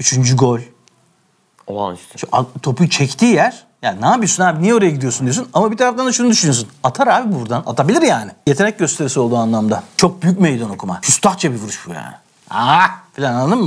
Üçüncü gol. Olağanüstü. Şu topu çektiği yer. Yani ne yapıyorsun abi niye oraya gidiyorsun diyorsun ama bir taraftan da şunu düşünüyorsun. Atar abi buradan atabilir yani. Yetenek gösterisi olduğu anlamda. Çok büyük meydan okuma. Küstahça bir vuruş bu yani. Ah falan anladın mı?